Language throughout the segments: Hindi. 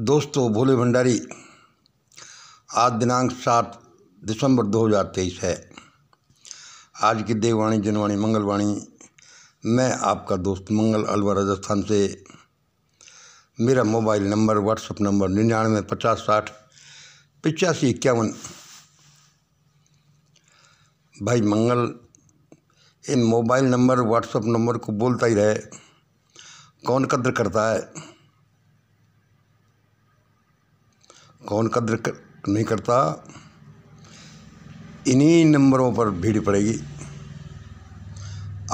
दोस्तों भोले भंडारी आज दिनांक सात दिसंबर 2023 है आज की देववाणी जनवाणी मंगलवाणी मैं आपका दोस्त मंगल अलवर राजस्थान से मेरा मोबाइल नंबर व्हाट्सएप नंबर निन्यानवे पचास साठ पचासी इक्यावन भाई मंगल इन मोबाइल नंबर व्हाट्सअप नंबर को बोलता ही रहे कौन कद्र करता है कौन कद्र कर, नहीं करता इन्हीं नंबरों पर भीड़ पड़ेगी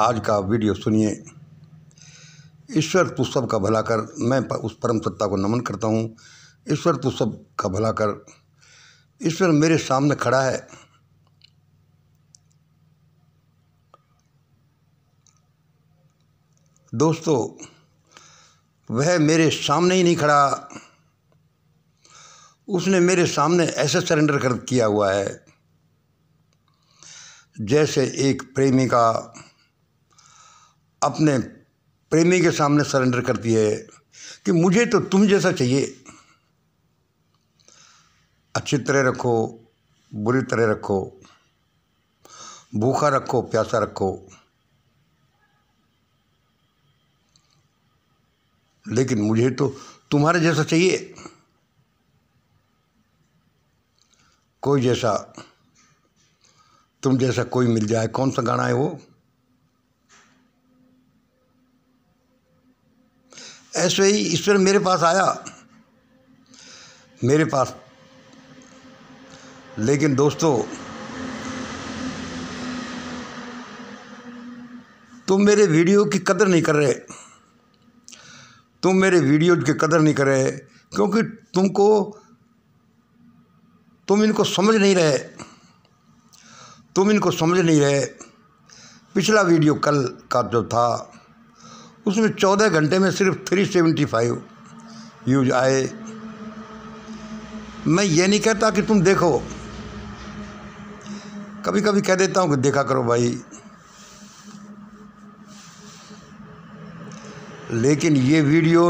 आज का वीडियो सुनिए ईश्वर तू सब का भला कर मैं उस परम सत्ता को नमन करता हूँ ईश्वर तू सब का भला कर ईश्वर मेरे सामने खड़ा है दोस्तों वह मेरे सामने ही नहीं खड़ा उसने मेरे सामने ऐसे सरेंडर कर किया हुआ है जैसे एक प्रेमिका अपने प्रेमी के सामने सरेंडर करती है कि मुझे तो तुम जैसा चाहिए अच्छी तरह रखो बुरी तरह रखो भूखा रखो प्यासा रखो लेकिन मुझे तो तुम्हारे जैसा चाहिए कोई जैसा तुम जैसा कोई मिल जाए कौन सा गाना है वो ऐसे ही ईश्वर मेरे पास आया मेरे पास लेकिन दोस्तों तुम मेरे वीडियो की कदर नहीं कर रहे तुम मेरे वीडियो की कदर नहीं कर रहे क्योंकि तुमको तुम इनको समझ नहीं रहे तुम इनको समझ नहीं रहे पिछला वीडियो कल का जो था उसमें चौदह घंटे में सिर्फ थ्री सेवेंटी फाइव यूज आए मैं ये नहीं कहता कि तुम देखो कभी कभी कह देता हूँ कि देखा करो भाई लेकिन ये वीडियो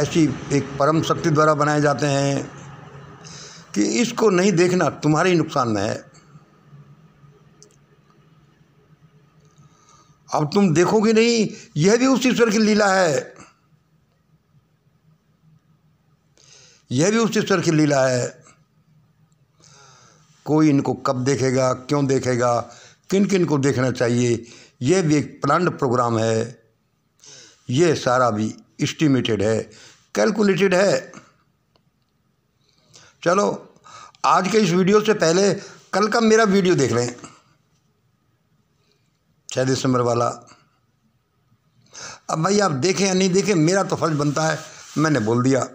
ऐसी एक परम शक्ति द्वारा बनाए जाते हैं कि इसको नहीं देखना तुम्हारे ही नुकसान में है अब तुम देखोगे नहीं यह भी उस ईश्वर की लीला है यह भी उस ईश्वर की लीला है कोई इनको कब देखेगा क्यों देखेगा किन किन को देखना चाहिए यह भी एक प्लान्ड प्रोग्राम है यह सारा भी इस्टीमेटेड है कैलकुलेटेड है चलो आज के इस वीडियो से पहले कल का मेरा वीडियो देख लें छः दिसंबर वाला अब भाई आप देखें या नहीं देखें मेरा तो फर्ज बनता है मैंने बोल दिया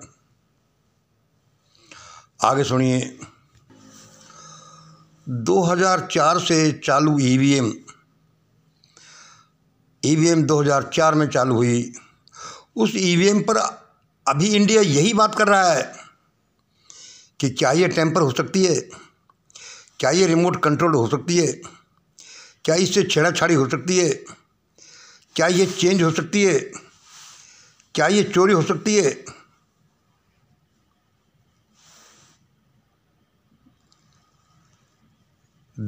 आगे सुनिए 2004 से चालू ईवीएम ईवीएम 2004 में चालू हुई उस ईवीएम e पर अभी इंडिया यही बात कर रहा है कि क्या ये टेम्पर हो सकती है क्या ये रिमोट कंट्रोल हो सकती है क्या इससे छेड़ाछाड़ी हो सकती है क्या ये चेंज हो सकती है क्या ये चोरी हो सकती है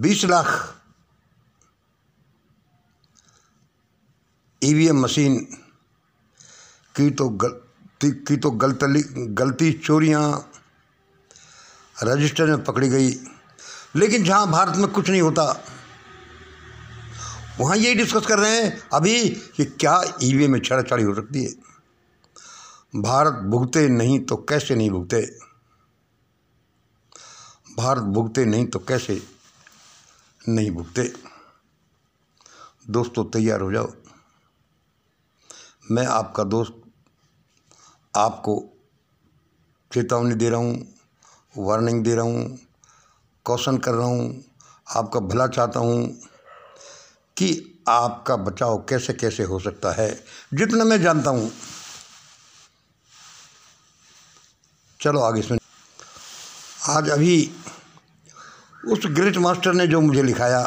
बीस लाख ईवीएम मशीन की तो गलती की तो गलतली गलती चोरियां रजिस्टर में पकड़ी गई लेकिन जहाँ भारत में कुछ नहीं होता वहाँ यही डिस्कस कर रहे हैं अभी कि क्या ईवीएम में छेड़छाड़ी हो सकती है भारत भुगते नहीं तो कैसे नहीं भुगते भारत भुगते नहीं तो कैसे नहीं भुगते दोस्तों तैयार हो जाओ मैं आपका दोस्त आपको चेतावनी दे रहा हूँ वार्निंग दे रहा हूँ कौशन कर रहा हूँ आपका भला चाहता हूँ कि आपका बचाव कैसे कैसे हो सकता है जितना मैं जानता हूँ चलो आगे सुन आज अभी उस ग्रेट मास्टर ने जो मुझे लिखाया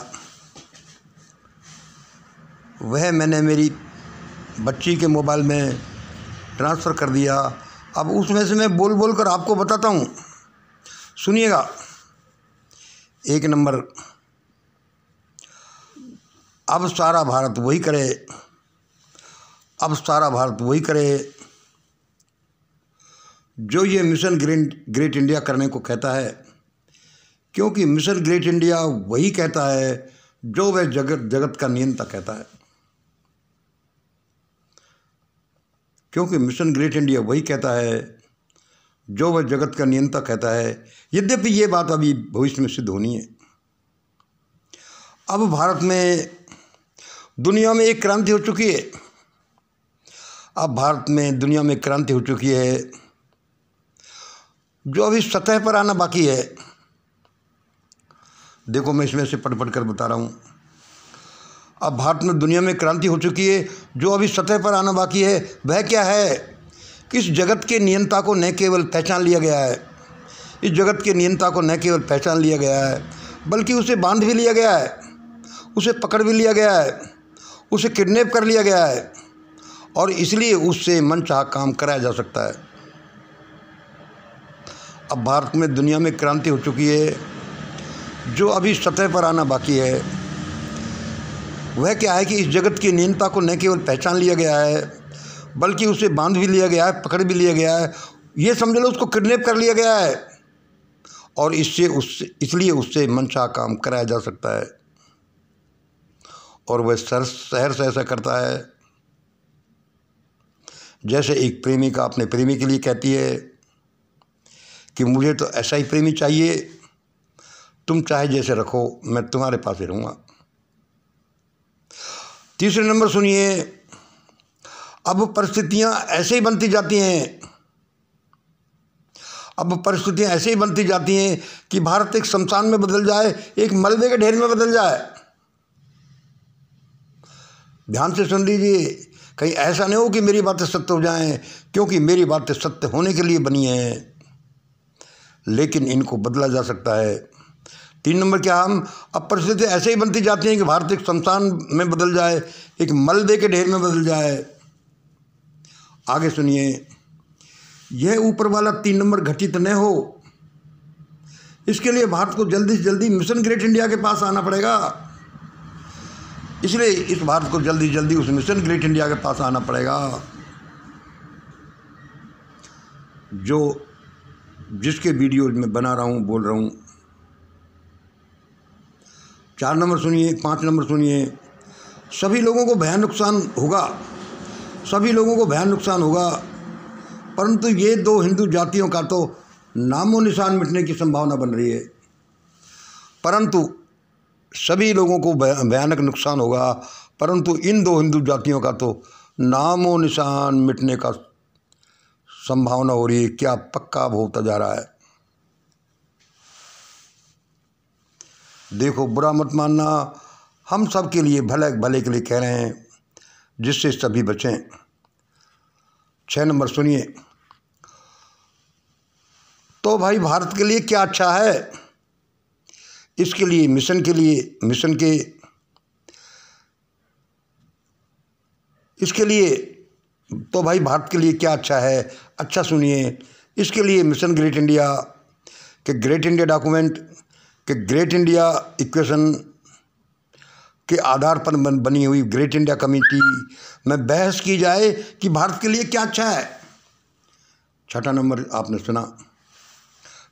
वह मैंने मेरी बच्ची के मोबाइल में ट्रांसफ़र कर दिया अब उसमें से मैं बोल बोल कर आपको बताता हूँ सुनिएगा एक नंबर अब सारा भारत वही करे अब सारा भारत वही करे जो ये मिशन ग्रेट ग्रेट इंडिया करने को कहता है क्योंकि मिशन ग्रेट इंडिया वही कहता है जो वह जगत जगत का नियंता कहता है क्योंकि मिशन ग्रेट इंडिया वही कहता है जो वह जगत का नियंता कहता है यद्यपि ये बात अभी भविष्य में सिद्ध होनी है अब भारत में दुनिया में एक क्रांति हो चुकी है अब भारत में दुनिया में क्रांति हो चुकी है जो अभी सतह पर आना बाकी है देखो मैं इसमें से पट पट कर बता रहा हूँ अब भारत में दुनिया में क्रांति हो चुकी है जो अभी सतह पर आना बाकी है वह क्या है इस जगत के नियंता को न केवल पहचान लिया गया है इस जगत के नियंता को न केवल पहचान लिया गया है बल्कि उसे बांध भी लिया गया है उसे पकड़ भी लिया गया है उसे किडनेप कर लिया गया है और इसलिए उससे मन चाह काम कराया जा सकता है अब भारत में दुनिया में क्रांति हो चुकी है जो अभी सतह पर आना बाकी है वह क्या है कि इस जगत की नियंता को न केवल पहचान लिया गया है बल्कि उसे बांध भी लिया गया है पकड़ भी लिया गया है ये समझ लो उसको किडनेप कर लिया गया है और इससे उससे इसलिए उससे मनशा काम कराया जा सकता है और वह सर शहर से ऐसा करता है जैसे एक प्रेमिका अपने प्रेमी के लिए कहती है कि मुझे तो ऐसा ही प्रेमी चाहिए तुम चाहे जैसे रखो मैं तुम्हारे पास ही रहूँगा तीसरे नंबर सुनिए अब परिस्थितियां ऐसे ही बनती जाती हैं अब परिस्थितियां ऐसे ही बनती जाती हैं कि भारत एक शमशान में बदल जाए एक मलबे के ढेर में बदल जाए ध्यान से सुन लीजिए कहीं ऐसा नहीं हो कि मेरी बातें सत्य हो जाएं क्योंकि मेरी बातें सत्य होने के लिए बनी हैं लेकिन इनको बदला जा सकता है तीन नंबर क्या हम अब परिस्थितियाँ ऐसे ही बनती जाती हैं कि भारत एक शमशान में बदल जाए एक मलबे के ढेर में बदल जाए आगे सुनिए यह ऊपर वाला तीन नंबर घटित न हो इसके लिए भारत को जल्दी से जल्दी मिशन ग्रेट इंडिया के पास आना पड़ेगा इसलिए इस भारत को जल्दी जल्दी उस मिशन ग्रेट इंडिया के पास आना पड़ेगा जो जिसके वीडियो में बना रहा हूं बोल रहा हूं चार नंबर सुनिए पांच नंबर सुनिए सभी लोगों को भयानक नुकसान होगा सभी लोगों को भयान नुकसान होगा परंतु ये दो हिंदू जातियों का तो नामो निशान मिटने की संभावना बन रही है परंतु सभी लोगों को भयानक नुकसान होगा परंतु इन दो हिंदू जातियों का तो नामो निशान मिटने का संभावना हो रही है क्या पक्का होता जा रहा है देखो बुरा मत मानना हम सब के लिए भले भले के लिए कह रहे हैं जिससे सभी बचें छः नंबर सुनिए तो भाई भारत के लिए क्या अच्छा है इसके लिए मिशन के लिए मिशन के इसके लिए तो भाई भारत के लिए क्या अच्छा है अच्छा सुनिए इसके लिए मिशन ग्रेट इंडिया के ग्रेट इंडिया डॉक्यूमेंट के ग्रेट इंडिया इक्वेशन के आधार पर बनी हुई ग्रेट इंडिया कमेटी में बहस की जाए कि भारत के लिए क्या अच्छा है छठा नंबर आपने सुना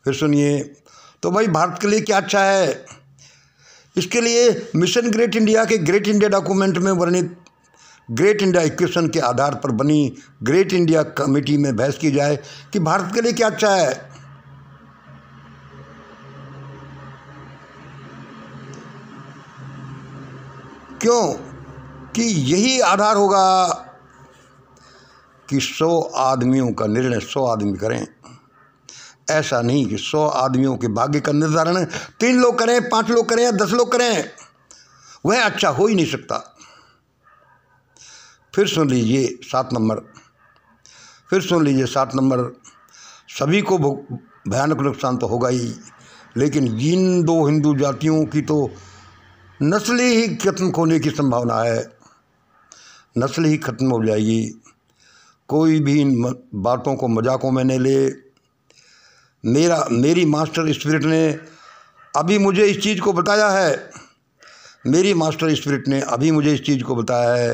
फिर सुनिए तो भाई भारत के लिए क्या अच्छा है इसके लिए मिशन ग्रेट इंडिया के ग्रेट इंडिया डॉक्यूमेंट में वर्णित ग्रेट इंडिया इक्वेशन के आधार पर बनी ग्रेट इंडिया कमेटी में बहस की जाए कि भारत के लिए क्या अच्छा है क्यों कि यही आधार होगा कि सौ आदमियों का निर्णय सौ आदमी करें ऐसा नहीं कि सौ आदमियों के भाग्य का निर्धारण तीन लोग करें पांच लोग करें या दस लोग करें वह अच्छा हो ही नहीं सकता फिर सुन लीजिए सात नंबर फिर सुन लीजिए सात नंबर सभी को भयानक नुकसान तो होगा ही लेकिन जिन दो हिंदू जातियों की तो नस्ल ही खत्म होने की संभावना है नस्ल ही खत्म हो जाएगी कोई भी इन बातों को मजाकों में नहीं ले मेरा मेरी मास्टर स्पिरिट ने अभी मुझे इस चीज़ को बताया है मेरी मास्टर स्पिरिट ने अभी मुझे इस चीज़ को बताया है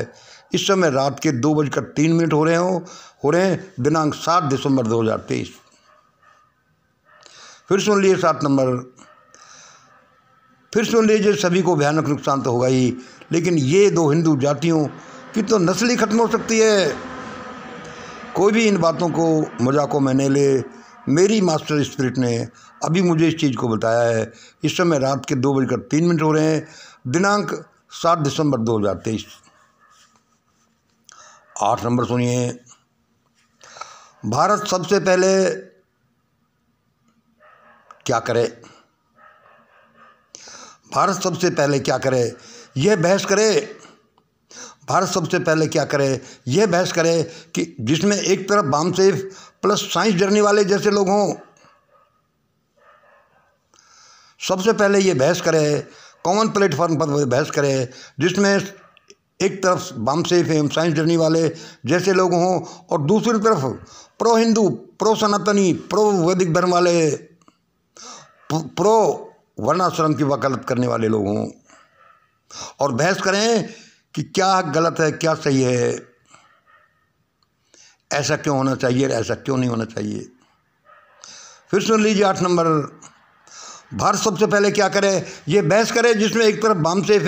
इस समय रात के दो बजकर तीन मिनट हो रहे हो हो रहे हैं दिनांक सात दिसंबर दो हज़ार तेईस फिर सुन लिए सात नंबर फिर सुन लीजिए सभी को भयानक नुकसान तो होगा ही लेकिन ये दो हिंदू जातियों की तो नस्ल ही खत्म हो सकती है कोई भी इन बातों को मजाकों में नहीं ले मेरी मास्टर स्पिरिट ने अभी मुझे इस चीज़ को बताया है इस समय रात के दो बजकर तीन मिनट हो रहे हैं दिनांक सात दिसंबर दो हज़ार तेईस आठ नंबर सुनिए भारत सबसे पहले क्या करे भारत सबसे पहले क्या करे यह बहस करे भारत सबसे पहले क्या करे यह बहस करे कि जिसमें एक तरफ BAMCEF plus science journey वाले जैसे लोग हों सबसे पहले ये बहस करे कॉमन प्लेटफॉर्म पर बहस करे जिसमें एक तरफ बाम सेफ एवं साइंस जर्नी वाले जैसे लोग हों और दूसरी तरफ प्रो हिंदू प्रो सनातनी प्रो वैदिक धर्म वाले प्रो वर्णाश्रम की वकालत करने वाले लोग हों और बहस करें कि क्या गलत है क्या सही है ऐसा क्यों होना चाहिए ऐसा क्यों नहीं होना चाहिए फिर सुन लीजिए आठ नंबर भारत सबसे पहले क्या करे ये बहस करे जिसमें एक तरफ बाम सेफ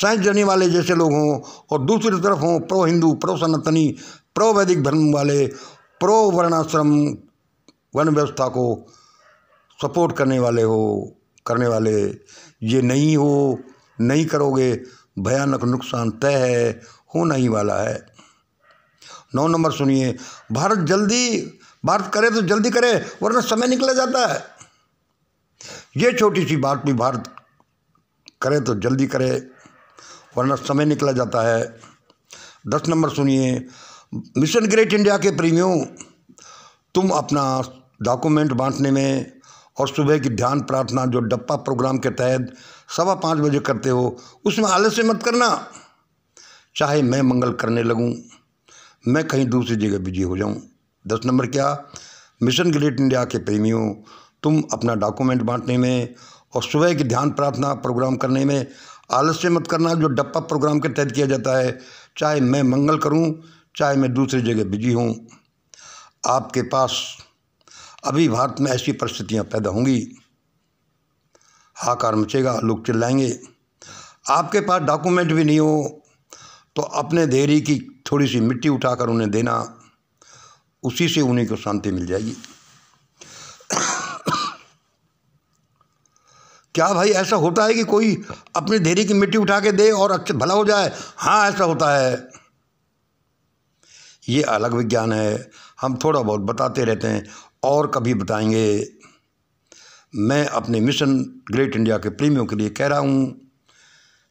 साइंस जाने वाले जैसे लोग हों और दूसरी तरफ हों प्रो हिंदू प्रो सनातनी प्रो वैदिक धर्म वाले प्रो वर्णाश्रम वन व्यवस्था को सपोर्ट करने वाले हो करने वाले ये नहीं हो नहीं करोगे भयानक नुकसान तय है होना ही वाला है नौ नंबर सुनिए भारत जल्दी भारत करे तो जल्दी करे वरना समय निकला जाता है ये छोटी सी बात भी भारत करे तो जल्दी करे वरना समय निकला जाता है दस नंबर सुनिए मिशन ग्रेट इंडिया के प्रीमियो तुम अपना डॉक्यूमेंट बांटने में और सुबह की ध्यान प्रार्थना जो डप्पा प्रोग्राम के तहत सवा पाँच बजे करते हो उसमें आलस्य मत करना चाहे मैं मंगल करने लगूँ मैं कहीं दूसरी जगह बिजी हो जाऊँ दस नंबर क्या मिशन ग्रेट इंडिया के प्रेमियों तुम अपना डॉक्यूमेंट बांटने में और सुबह की ध्यान प्रार्थना प्रोग्राम करने में आलस्य मत करना जो डप्पा प्रोग्राम के तहत किया जाता है चाहे मैं मंगल करूँ चाहे मैं दूसरी जगह बिजी हूँ आपके पास अभी भारत में ऐसी परिस्थितियां पैदा होंगी हाकार मचेगा लोग चिल्लाएंगे आपके पास डॉक्यूमेंट भी नहीं हो तो अपने देरी की थोड़ी सी मिट्टी उठाकर उन्हें देना उसी से उन्हीं को शांति मिल जाएगी क्या भाई ऐसा होता है कि कोई अपनी देरी की मिट्टी उठा के दे और अच्छा भला हो जाए हाँ ऐसा होता है ये अलग विज्ञान है हम थोड़ा बहुत बताते रहते हैं और कभी बताएंगे मैं अपने मिशन ग्रेट इंडिया के प्रेमियों के लिए कह रहा हूँ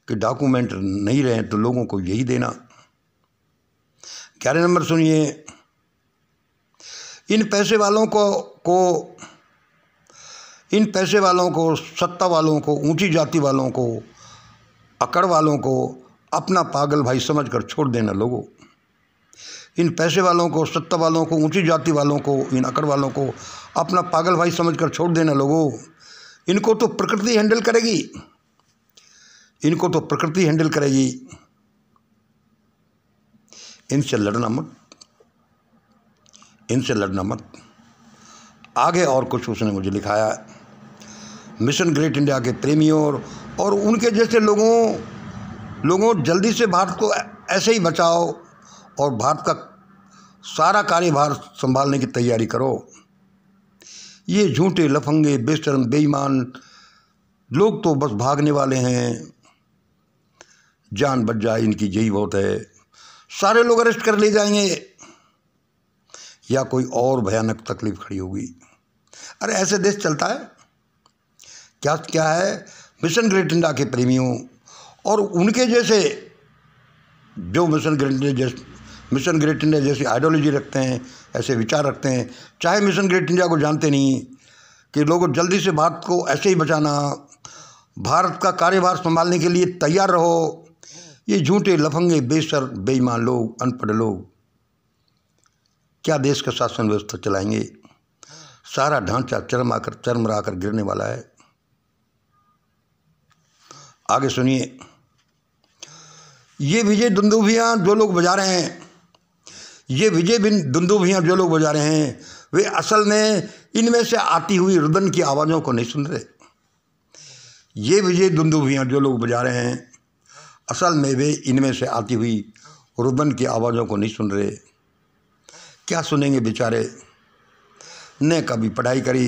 कि डॉक्यूमेंट नहीं रहे तो लोगों को यही देना ग्यारह नंबर सुनिए इन पैसे वालों को को इन पैसे वालों को सत्ता वालों को ऊंची जाति वालों को अकड़ वालों को अपना पागल भाई समझकर छोड़ देना लोगों इन पैसे वालों को सत्ता वालों को ऊंची जाति वालों को इन अकड़ वालों को अपना पागल भाई समझकर छोड़ देना लोगों इनको तो प्रकृति हैंडल करेगी इनको तो प्रकृति हैंडल करेगी इनसे लड़ना मत इनसे लड़ना मत आगे और कुछ उसने मुझे लिखाया मिशन ग्रेट इंडिया के प्रेमियों और उनके जैसे लोगों लोगों जल्दी से भारत को ऐसे ही बचाओ और भारत का सारा कार्यभार संभालने की तैयारी करो ये झूठे लफंगे बेशरम बेईमान लोग तो बस भागने वाले हैं जान बच जाए इनकी यही बहुत है सारे लोग अरेस्ट कर ले जाएंगे या कोई और भयानक तकलीफ खड़ी होगी अरे ऐसे देश चलता है क्या क्या है मिशन ग्रेट इंडिया के प्रेमियों और उनके जैसे जो mission great India mission great India जैसी आइडियोलॉजी रखते हैं ऐसे विचार रखते हैं चाहे मिशन ग्रेट इंडिया को जानते नहीं कि लोगों जल्दी से भारत को ऐसे ही बचाना भारत का कार्यभार संभालने के लिए तैयार रहो ये झूठे लफंगे बेसर बेईमान लोग अनपढ़ लोग क्या देश का शासन व्यवस्था चलाएंगे सारा ढांचा चरम आकर चरम आकर गिरने वाला है आगे सुनिए ये विजय दुंदुभियाँ जो लोग बजा रहे हैं ये विजय बिन दुंदु भैया जो लोग बजा रहे हैं वे असल में इनमें से आती हुई रुदन की आवाज़ों को नहीं सुन रहे ये विजय दुंदु भैया जो लोग बजा रहे हैं असल में वे इनमें से आती हुई रुदन की आवाज़ों को नहीं सुन रहे क्या सुनेंगे बेचारे ने कभी पढ़ाई करी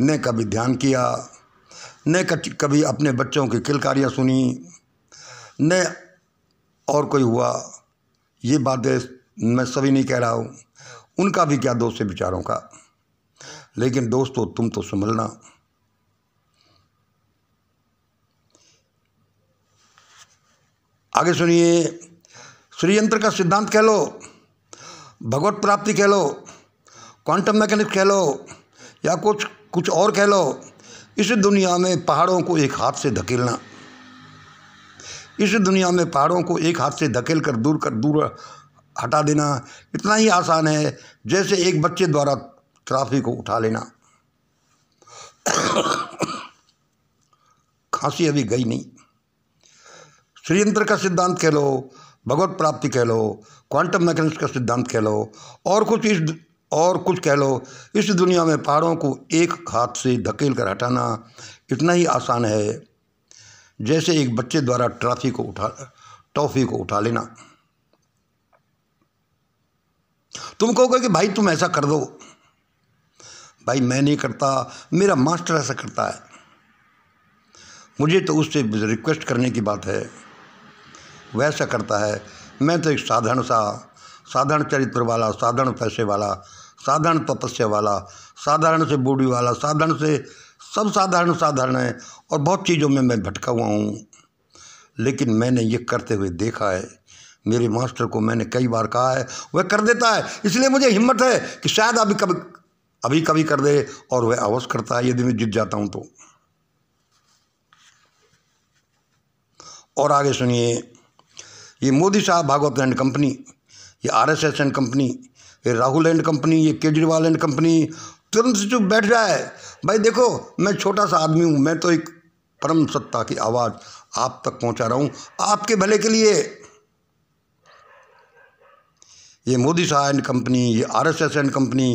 ने कभी ध्यान किया न कभी अपने बच्चों की किलकारियाँ सुनी न और कोई हुआ ये बातें मैं सभी नहीं कह रहा हूँ उनका भी क्या दोष है विचारों का लेकिन दोस्तों तुम तो संभलना आगे सुनिए श्रीयंत्र का सिद्धांत कह लो भगवत प्राप्ति कह लो क्वांटम मैकेनिक कह लो या कुछ कुछ और कह लो इस दुनिया में पहाड़ों को एक हाथ से धकेलना इस दुनिया में पहाड़ों को एक हाथ से धकेल कर दूर कर दूर हटा देना इतना ही आसान है जैसे एक बच्चे द्वारा ट्रॉफी को उठा लेना खांसी अभी गई नहीं श्रीयंत्र का सिद्धांत कह लो भगवत प्राप्ति कह लो क्वांटम मैकेनिक्स का सिद्धांत कह लो और कुछ इस और कुछ कह लो इस दुनिया में पहाड़ों को एक हाथ से धकेल कर हटाना इतना ही आसान है जैसे एक बच्चे द्वारा ट्रॉफी को उठा टॉफ़ी को उठा लेना तुम कहोगे कि भाई तुम ऐसा कर दो भाई मैं नहीं करता मेरा मास्टर ऐसा करता है मुझे तो उससे रिक्वेस्ट करने की बात है वैसा करता है मैं तो एक साधारण सा साधारण चरित्र वाला साधारण पैसे वाला साधारण तपस्या वाला साधारण से बूढ़ी वाला साधारण से सब साधारण साधारण है और बहुत चीज़ों में मैं भटका हुआ हूँ लेकिन मैंने ये करते हुए देखा है मेरे मास्टर को मैंने कई बार कहा है वह कर देता है इसलिए मुझे हिम्मत है कि शायद अभी कभी अभी कभी कर दे और वह अवश्य करता है यदि मैं जीत जाता हूँ तो और आगे सुनिए ये मोदी साहब भागवत एंड कंपनी ये आरएसएस एंड कंपनी ये राहुल एंड कंपनी ये केजरीवाल एंड कंपनी तुरंत से चुप बैठ जाए भाई देखो मैं छोटा सा आदमी हूँ मैं तो एक परम सत्ता की आवाज़ आप तक पहुँचा रहा हूँ आपके भले के लिए ये मोदी शाह एंड कंपनी ये आरएसएस एंड कंपनी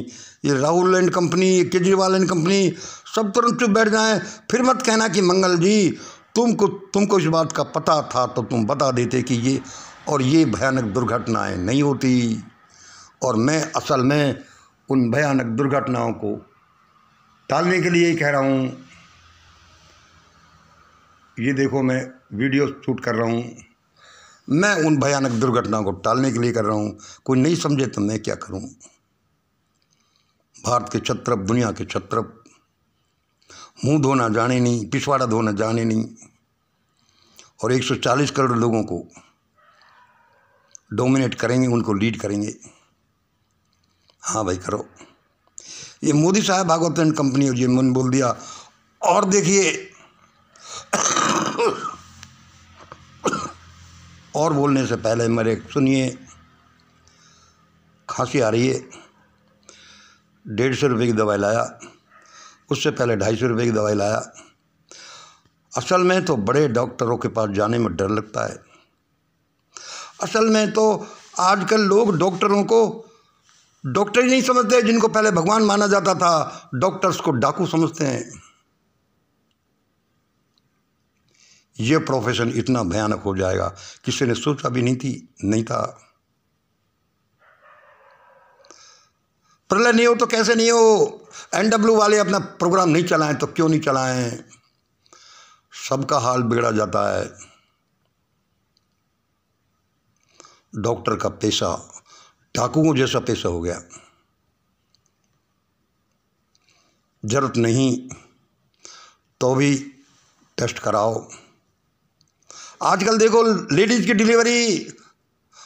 ये राहुल एंड कंपनी ये केजरीवाल एंड कंपनी सब तुरंत चुप बैठ जाए फिर मत कहना कि मंगल जी तुमको तुमको इस बात का पता था तो तुम बता देते कि ये और ये भयानक दुर्घटनाएं नहीं होती और मैं असल में उन भयानक दुर्घटनाओं को टालने के लिए ही कह रहा हूँ ये देखो मैं वीडियो शूट कर रहा हूँ मैं उन भयानक दुर्घटनाओं को टालने के लिए कर रहा हूँ कोई नहीं समझे तो मैं क्या करूँ भारत के छत्रप दुनिया के छत्रप मुंह धोना जाने नहीं पिछवाड़ा धोना जाने नहीं और 140 करोड़ लोगों को डोमिनेट करेंगे उनको लीड करेंगे हाँ भाई करो ये मोदी साहब भागवत एंड कंपनी और ये मन बोल दिया और देखिए और बोलने से पहले मेरे सुनिए खांसी आ रही है डेढ़ सौ रुपये की दवाई लाया उससे पहले ढाई सौ रुपये की दवाई लाया असल में तो बड़े डॉक्टरों के पास जाने में डर लगता है असल में तो आजकल लोग डॉक्टरों को डॉक्टर ही नहीं समझते जिनको पहले भगवान माना जाता था डॉक्टर्स को डाकू समझते हैं ये प्रोफेशन इतना भयानक हो जाएगा किसी ने सोचा भी नहीं थी नहीं था प्रलय नहीं हो तो कैसे नहीं हो एनडब्ल्यू वाले अपना प्रोग्राम नहीं चलाएं तो क्यों नहीं चलाएं सबका हाल बिगड़ा जाता है डॉक्टर का पैसा डाकुओं जैसा पैसा हो गया जरूरत नहीं तो भी टेस्ट कराओ आजकल देखो लेडीज़ की डिलीवरी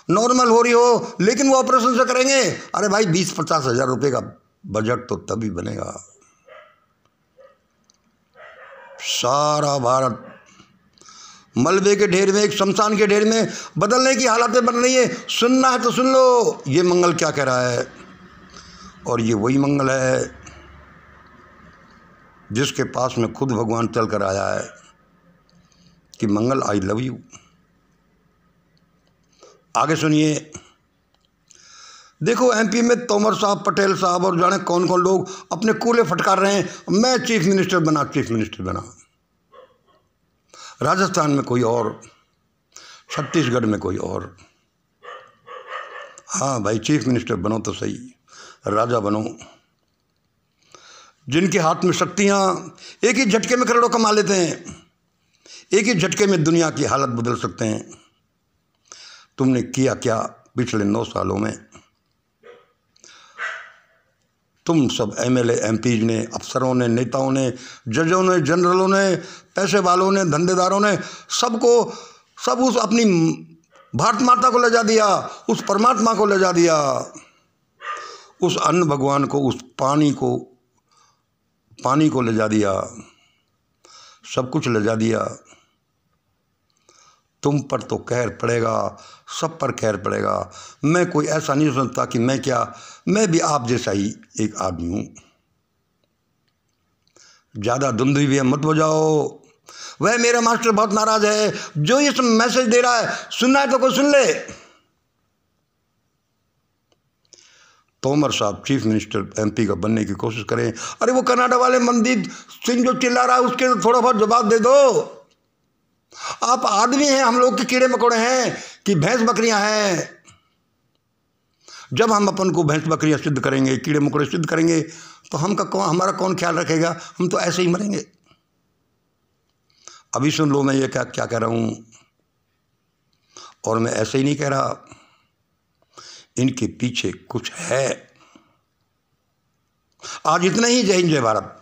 नॉर्मल हो रही हो लेकिन वो ऑपरेशन से करेंगे अरे भाई बीस पचास हजार रुपये का बजट तो तभी बनेगा सारा भारत मलबे के ढेर में एक शमशान के ढेर में बदलने की हालातें बन रही है सुनना है तो सुन लो ये मंगल क्या कह रहा है और ये वही मंगल है जिसके पास में खुद भगवान चल कर आया है कि मंगल आई लव यू आगे सुनिए देखो एमपी में तोमर साहब पटेल साहब और जाने कौन कौन लोग अपने कूले फटकार रहे हैं मैं चीफ मिनिस्टर बना चीफ मिनिस्टर बना राजस्थान में कोई और छत्तीसगढ़ में कोई और हाँ भाई चीफ मिनिस्टर बनो तो सही राजा बनो जिनके हाथ में शक्तियाँ एक ही झटके में करोड़ों कमा लेते हैं एक ही झटके में दुनिया की हालत बदल सकते हैं तुमने किया क्या पिछले नौ सालों में तुम सब एमएलए एमपीज ने अफसरों ने नेताओं ने जजों ने जनरलों ने पैसे वालों ने धंधेदारों ने सबको सब उस अपनी भारत माता को ले जा दिया उस परमात्मा को ले जा दिया उस अन्न भगवान को उस पानी को पानी को ले जा दिया सब कुछ ले जा दिया तुम पर तो कहर पड़ेगा सब पर कहर पड़ेगा मैं कोई ऐसा नहीं समझता कि मैं क्या मैं भी आप जैसा ही एक आदमी हूँ ज़्यादा धुंधली भी मत हो जाओ वह मेरा मास्टर बहुत नाराज़ है जो इस मैसेज दे रहा है सुनना है तो कोई सुन ले तोमर साहब चीफ मिनिस्टर एमपी का बनने की कोशिश करें अरे वो कनाडा वाले मनदीप सिंह जो चिल्ला रहा है उसके तो थोड़ा बहुत जवाब दे दो आप आदमी हैं हम लोग के कीड़े मकोड़े हैं कि भैंस बकरियां हैं जब हम अपन को भैंस बकरियां सिद्ध करेंगे कीड़े मकोड़े सिद्ध करेंगे तो का कौन हमारा कौन ख्याल रखेगा हम तो ऐसे ही मरेंगे अभी सुन लो मैं ये क्या क्या कह रहा हूँ और मैं ऐसे ही नहीं कह रहा इनके पीछे कुछ है आज इतना ही जय हिंद जय भारत